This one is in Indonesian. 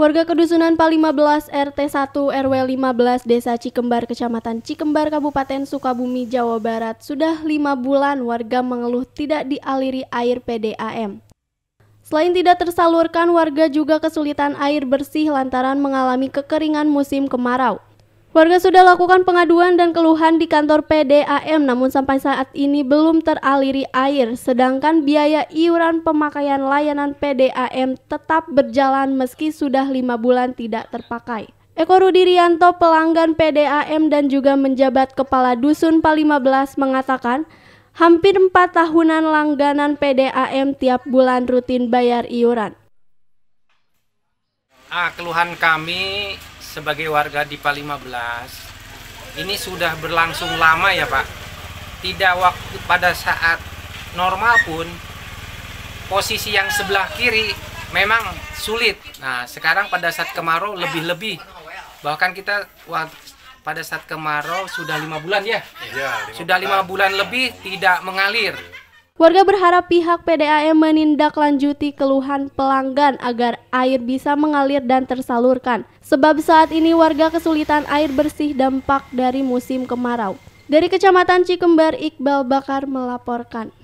Warga Kedusunan PA 15 RT 1 RW 15 Desa Cikembar Kecamatan Cikembar Kabupaten Sukabumi Jawa Barat sudah lima bulan warga mengeluh tidak dialiri air PDAM. Selain tidak tersalurkan, warga juga kesulitan air bersih lantaran mengalami kekeringan musim kemarau. Warga sudah lakukan pengaduan dan keluhan di kantor PDAM namun sampai saat ini belum teraliri air sedangkan biaya iuran pemakaian layanan PDAM tetap berjalan meski sudah lima bulan tidak terpakai. Eko Rudirianto pelanggan PDAM dan juga menjabat Kepala Dusun P15 mengatakan hampir empat tahunan langganan PDAM tiap bulan rutin bayar iuran. Ah, keluhan kami sebagai warga di 15 ini sudah berlangsung lama ya Pak tidak waktu pada saat normal pun posisi yang sebelah kiri memang sulit nah sekarang pada saat kemarau lebih-lebih bahkan kita pada saat kemarau sudah lima bulan ya, ya lima sudah lima bulan, bulan lebih tidak mengalir Warga berharap pihak PDAM menindaklanjuti keluhan pelanggan agar air bisa mengalir dan tersalurkan. Sebab saat ini warga kesulitan air bersih dampak dari musim kemarau. Dari Kecamatan Cikembar, Iqbal Bakar melaporkan.